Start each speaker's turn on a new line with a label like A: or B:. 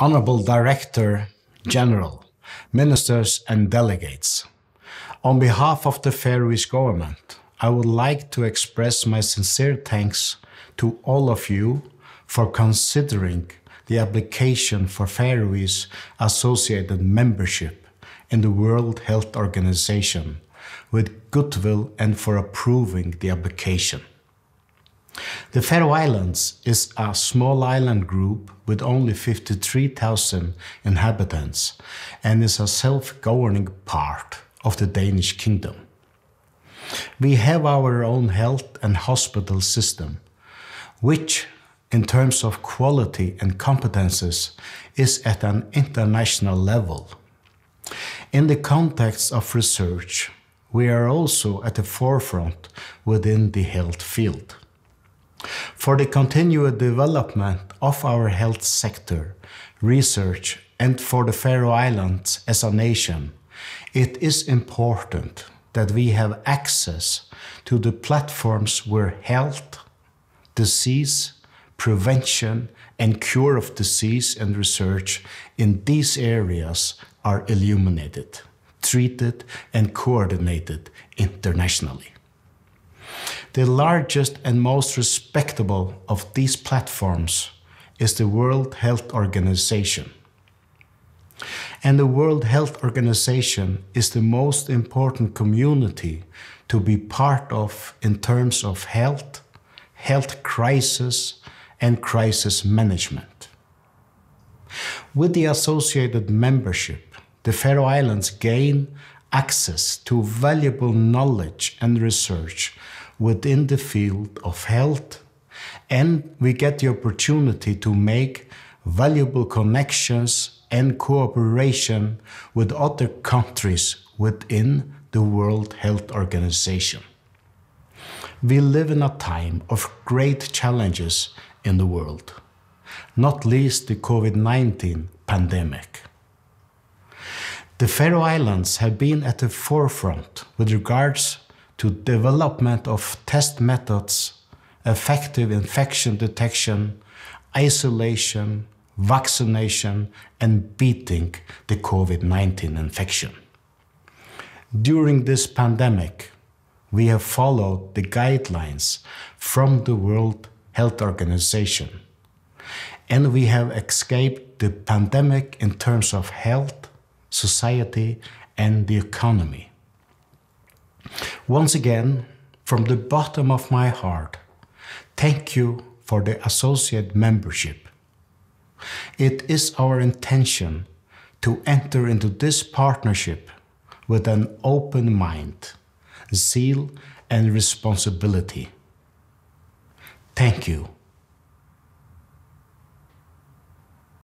A: Honorable Director General, ministers and delegates. On behalf of the Faroese government, I would like to express my sincere thanks to all of you for considering the application for Faroese associated membership in the World Health Organization with goodwill and for approving the application. The Faroe Islands is a small island group with only 53,000 inhabitants and is a self-governing part of the Danish kingdom. We have our own health and hospital system, which in terms of quality and competences is at an international level. In the context of research, we are also at the forefront within the health field for the continued development of our health sector, research, and for the Faroe Islands as a nation, it is important that we have access to the platforms where health, disease, prevention, and cure of disease and research in these areas are illuminated, treated, and coordinated internationally. The largest and most respectable of these platforms is the World Health Organization. And the World Health Organization is the most important community to be part of in terms of health, health crisis, and crisis management. With the associated membership, the Faroe Islands gain access to valuable knowledge and research within the field of health, and we get the opportunity to make valuable connections and cooperation with other countries within the World Health Organization. We live in a time of great challenges in the world, not least the COVID 19 pandemic. The Faroe Islands have been at the forefront with regards to development of test methods, effective infection detection, isolation, vaccination, and beating the COVID-19 infection. During this pandemic, we have followed the guidelines from the World Health Organization, and we have escaped the pandemic in terms of health, society, and the economy. Once again, from the bottom of my heart, thank you for the associate membership. It is our intention to enter into this partnership with an open mind, zeal, and responsibility. Thank you.